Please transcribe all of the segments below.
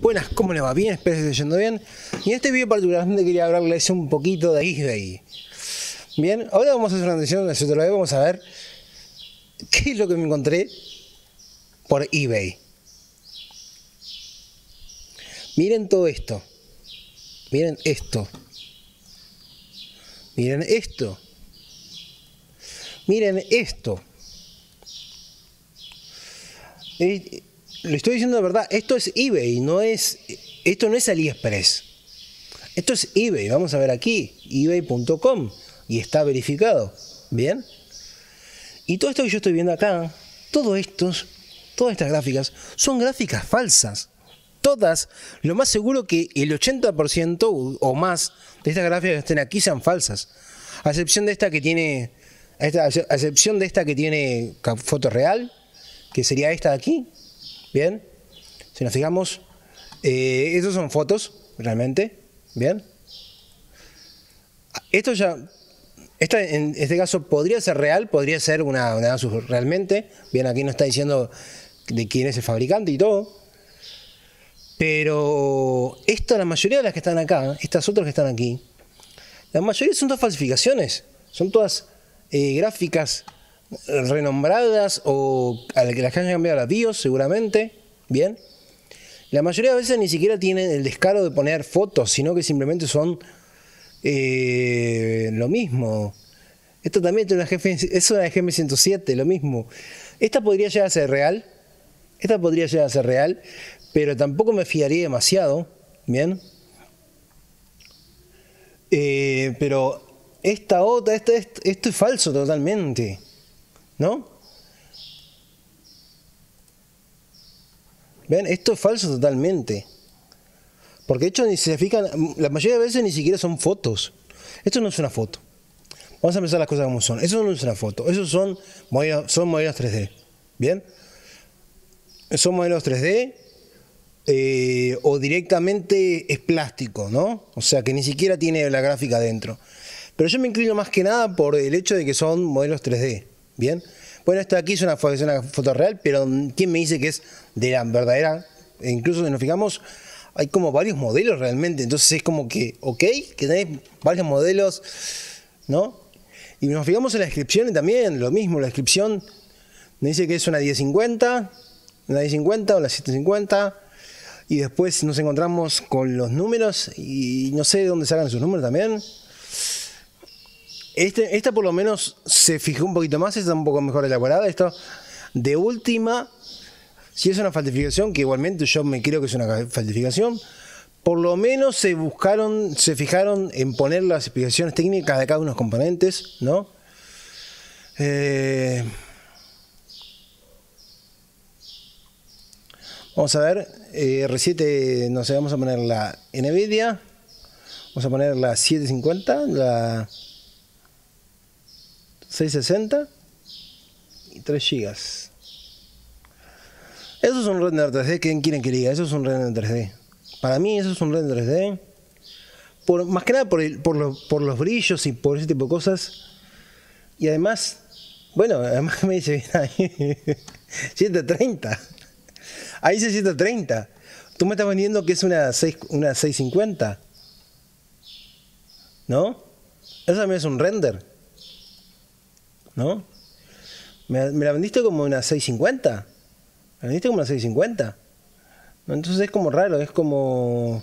Buenas, ¿cómo le va? Bien, espero que esté yendo bien. Y en este video particularmente quería hablarles un poquito de eBay. Bien, ahora vamos a hacer una decisión de lo vamos a ver qué es lo que me encontré por eBay. Miren todo esto. Miren esto. Miren esto. Miren esto. Miren le estoy diciendo de verdad, esto es eBay, no es, esto no es AliExpress. Esto es eBay, vamos a ver aquí, ebay.com, y está verificado, ¿bien? Y todo esto que yo estoy viendo acá, todos estos, todas estas gráficas, son gráficas falsas. Todas, lo más seguro que el 80% o más de estas gráficas que estén aquí sean falsas. A excepción de esta que tiene, a excepción de esta que tiene foto real, que sería esta de aquí, ¿Bien? Si nos fijamos, eh, esas son fotos, realmente. ¿Bien? Esto ya, esta, en este caso podría ser real, podría ser una, una Asus realmente. Bien, aquí no está diciendo de quién es el fabricante y todo. Pero esto, la mayoría de las que están acá, estas otras que están aquí, la mayoría son todas falsificaciones. Son todas eh, gráficas renombradas o a las que las hayan cambiado a Dios, seguramente, ¿bien? La mayoría de veces ni siquiera tienen el descaro de poner fotos, sino que simplemente son eh, lo mismo. Esto también es una es una GM107, lo mismo. Esta podría llegar a ser real, esta podría llegar a ser real, pero tampoco me fiaría demasiado, ¿bien? Eh, pero esta otra, esto es falso totalmente. ¿No? ¿Ven? Esto es falso totalmente. Porque de hecho, ni se fijan, la mayoría de veces ni siquiera son fotos. Esto no es una foto. Vamos a empezar las cosas como son. Eso no es una foto. Esos son modelos, son modelos 3D. ¿Bien? Son modelos 3D eh, o directamente es plástico, ¿no? O sea, que ni siquiera tiene la gráfica dentro. Pero yo me inclino más que nada por el hecho de que son modelos 3D. Bien. Bueno, esto aquí es una, foto real, pero ¿quién me dice que es de la verdadera? E incluso si nos fijamos, hay como varios modelos realmente. Entonces es como que, ok, que tenés varios modelos, ¿no? Y nos fijamos en la descripción también, lo mismo, la descripción me dice que es una 1050, una 1050 o la 750. Y después nos encontramos con los números y no sé de dónde sacan sus números también. Este, esta por lo menos se fijó un poquito más, está un poco mejor elaborada. Esto, de última, si es una falsificación, que igualmente yo me creo que es una falsificación, por lo menos se buscaron, se fijaron en poner las explicaciones técnicas de cada uno de los componentes, ¿no? Eh, vamos a ver, eh, R7, no sé, vamos a poner la NVIDIA, vamos a poner la 750, la 660 y 3 GB. Eso es un render 3D. ¿Quién quiere que diga? Eso es un render 3D. Para mí, eso es un render 3D. Por, más que nada por, el, por, por, los brillos y por ese tipo de cosas. Y además, bueno, además me dice ahí, 730. Ahí dice 730. Tú me estás vendiendo que es una, 6, una 650. ¿No? Eso también es un render. ¿no? ¿Me, la vendiste como una 650? ¿Me la vendiste como una 650? ¿No? Entonces es como raro, es como...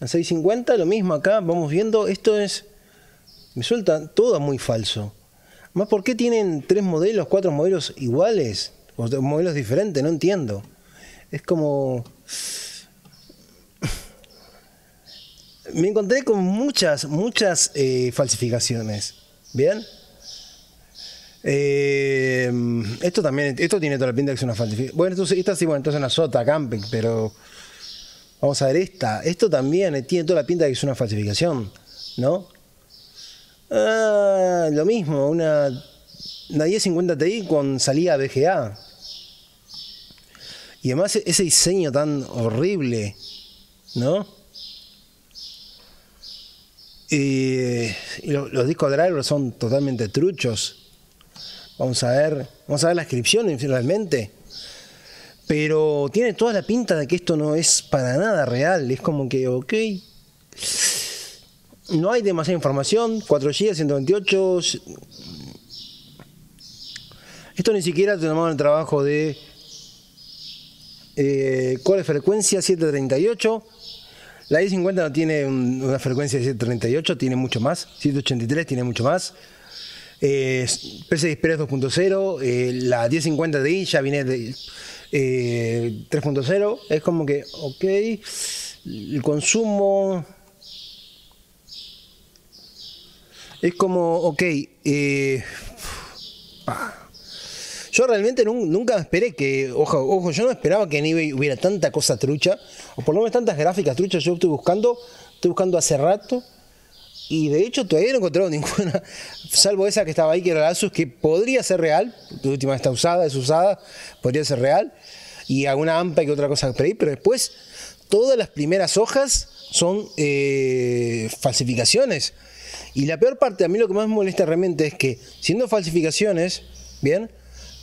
Una 650, lo mismo acá, vamos viendo, esto es... Me suelta todo muy falso. Más, ¿por qué tienen tres modelos, cuatro modelos iguales? O modelos diferentes, no entiendo. Es como... Me encontré con muchas, muchas eh, falsificaciones. ¿Bien? Eh, esto también, esto tiene toda la pinta de que es una falsificación Bueno, entonces, esta sí, bueno, entonces es una sota, camping, pero vamos a ver esta. Esto también eh, tiene toda la pinta de que es una falsificación, ¿no? Ah, lo mismo, una, 1050 Ti con salida VGA. Y además e-, ese diseño tan horrible, ¿no? Eh, y los, discos drivers son totalmente truchos. Vamos a ver, vamos a ver la inscripción realmente. Pero tiene toda la pinta de que esto no es para nada real. Es como que, ok. No hay demasiada información. 4 g 128. Esto ni siquiera tenemos el trabajo de. Eh, ¿Cuál es frecuencia? 738. La I50 no tiene una frecuencia de 738, tiene mucho más. 183 tiene mucho más. Eh, PC 2.0, la 1050 de ya viene de 3.0. Eh, es como que, ok, el consumo... Es como, ok, eh, Yo realmente nunca esperé que, ojo, ojo, yo no esperaba que en eBay hubiera tanta cosa trucha, o por lo menos tantas gráficas truchas. Yo estoy buscando, estoy buscando hace rato, y de hecho todavía no encontrado ninguna, salvo esa que estaba ahí, que era la Asus, que podría ser real. La última está usada, es usada, podría ser real. Y alguna AMPA que otra cosa por pero después todas las primeras hojas son eh, falsificaciones. Y la peor parte, a mí lo que más me molesta realmente es que, siendo falsificaciones, bien,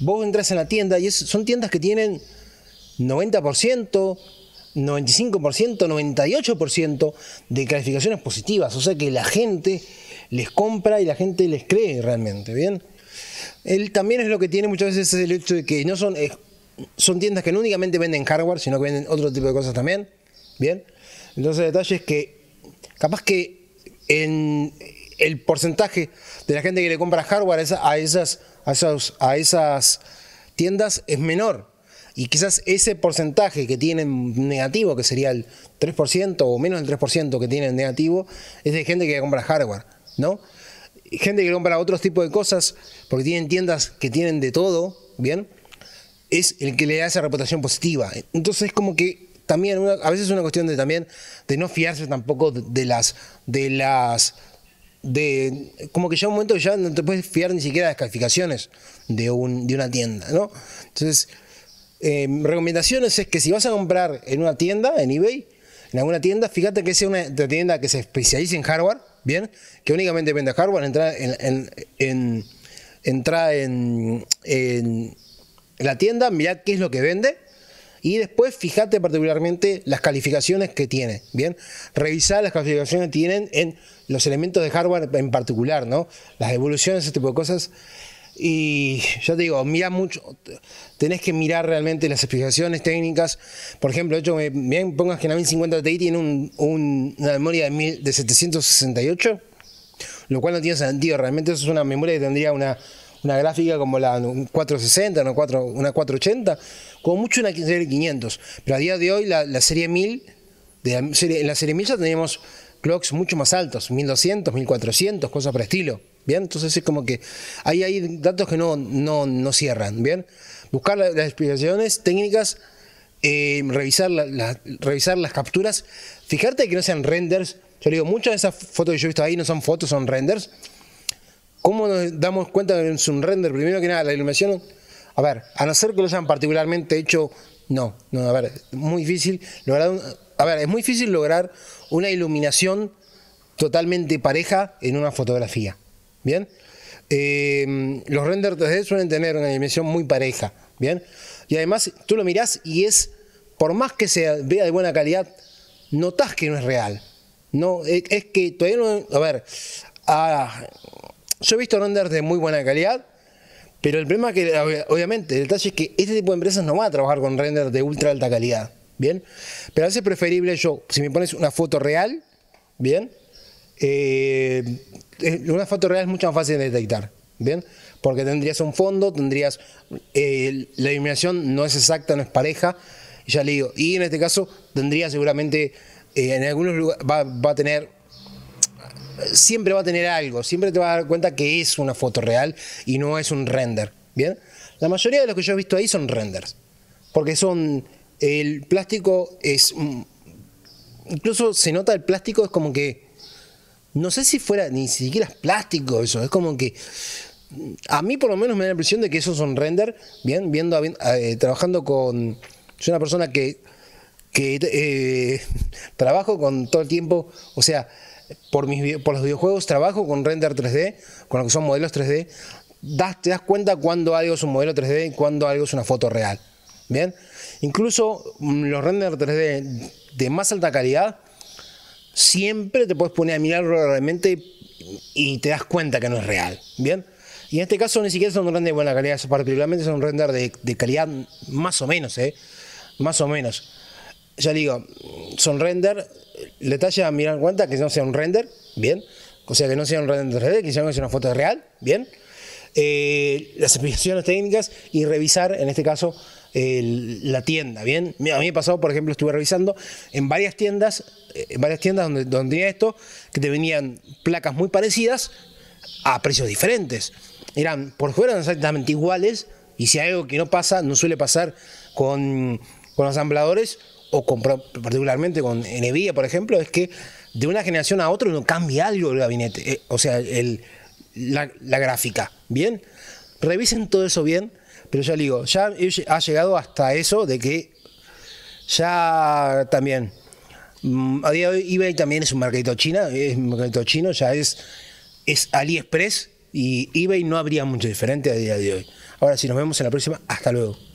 vos entras en la tienda y son tiendas que tienen 90%, 95%, 98% de calificaciones positivas. O sea que la gente les compra y la gente les cree realmente, ¿bien? Él también es lo que tiene muchas veces el hecho de que no son, eh, son tiendas que no únicamente venden hardware, sino que venden otro tipo de cosas también, ¿bien? Entonces el detalle es que capaz que en el porcentaje de la gente que le compra hardware a esas, a esas, a esas tiendas es menor y quizás ese porcentaje que tienen negativo, que sería el 3% o menos del 3% que tienen negativo, es de gente que compra hardware, ¿no? Gente que compra otros tipos de cosas, porque tienen tiendas que tienen de todo, ¿bien? Es el que le da esa reputación positiva. Entonces, es como que también, a veces es una cuestión de también, de no fiarse tampoco de, las, de las de como que ya un momento ya no te puedes fiar ni siquiera de las calificaciones de, un, de una tienda, ¿no? Entonces, Em, recomendaciones es que si vas a comprar en una tienda, en eBay, en alguna tienda, fíjate que sea una tienda que se especialice en hardware, ¿bien? Que únicamente vende hardware, entra en, la tienda, mira qué es lo que vende. Y después fíjate particularmente las calificaciones que tiene, ¿bien? Revisar las calificaciones que tienen en los elementos de hardware en particular, ¿no? Las evoluciones, ese tipo de cosas. Y ya te digo, mira mucho, tenés que mirar realmente las explicaciones técnicas. Por ejemplo, de hecho pongas que la 1050 Ti tiene una memoria de, 768, lo cual no tiene sentido. Realmente eso es una memoria que tendría una, gráfica como la 460, una, 4, una 480, como mucho una serie 500. Pero a día de hoy, la, serie 1000, de en la serie 1000 ya teníamos clocks mucho más altos, 1200, 1400, cosas por estilo. ¿bien? Entonces es como que hay, hay datos que no, no, cierran, ¿bien? Buscar las explicaciones técnicas, eh, revisar, revisar las capturas, fijarte que no sean renders. Yo digo, muchas de esas fotos que yo he visto ahí no son fotos, son renders. ¿Cómo nos damos cuenta de que es un render? Primero que nada, la iluminación. A ver, a no ser que lo hayan particularmente hecho, no, no, a ver, muy difícil lograr. a ver, es muy difícil lograr una iluminación totalmente pareja en una fotografía. ¿bien? Em, los renders de d suelen tener una dimensión muy pareja, ¿bien? Y además tú lo mirás y es, por más que se vea de buena calidad, notas que no es real. No, es, que todavía no... A ver, ah, yo he visto renders de muy buena calidad, pero el problema que, obviamente, el detalle es que este tipo de empresas no va a trabajar con renders de ultra alta calidad, ¿bien? Pero a veces es preferible yo, si me pones una foto real, ¿bien? Eh, eh, una foto real es mucho más fácil de detectar, ¿bien? Porque tendrías un fondo, tendrías. Eh, la iluminación no es exacta, no es pareja, ya le digo. Y en este caso tendría seguramente. Eh, en algunos lugares va, va a tener siempre va a tener algo, siempre te vas a dar cuenta que es una foto real y no es un render. ¿Bien? La mayoría de los que yo he visto ahí son renders, porque son. El plástico es. Mm, incluso se nota el plástico, es como que no sé si fuera ni siquiera es plástico eso, es como que a mí por lo menos me da la impresión de que eso son render, bien, viendo, eh, trabajando con, soy una persona que, eh, trabajo con todo el tiempo, o sea, por, mis, por los videojuegos trabajo con render 3D, con lo que son modelos 3D, te das cuenta cuando algo es un modelo 3D y cuando algo es una foto real, bien, incluso mm, los render 3D de más alta calidad, siempre te puedes poner a mirarlo realmente y te das cuenta que no es real. ¿Bien? Y en este caso ni siquiera son un render de buena calidad, particularmente son render de, calidad más o menos, ¿eh? Más o menos. Ya digo, son render, le detalle a mirar en cuenta que no sea un render, bien. O sea, que no sea un render de d que sea una foto real, bien. Eh, las explicaciones técnicas y revisar, en este caso, la tienda, ¿bien? A mí me ha pasado, por ejemplo, estuve revisando en varias tiendas, eh, en varias tiendas donde, donde tenía esto, que te venían placas muy parecidas a precios diferentes. Eran, por fuera exactamente iguales, y si hay algo que no pasa, no suele pasar con, con asambladores, o particularmente con Nvidia, por ejemplo, es que de una generación a otra no cambia algo el gabinete, eh, o sea, el, la, gráfica. Bien, revisen todo eso bien, pero ya le digo, ya ha llegado hasta eso de que ya también. Mm, a día de hoy eBay también es un mercadito china, es un chino, ya es, es AliExpress y eBay no habría mucho diferente a día de hoy. Ahora, si nos vemos en la próxima, hasta luego.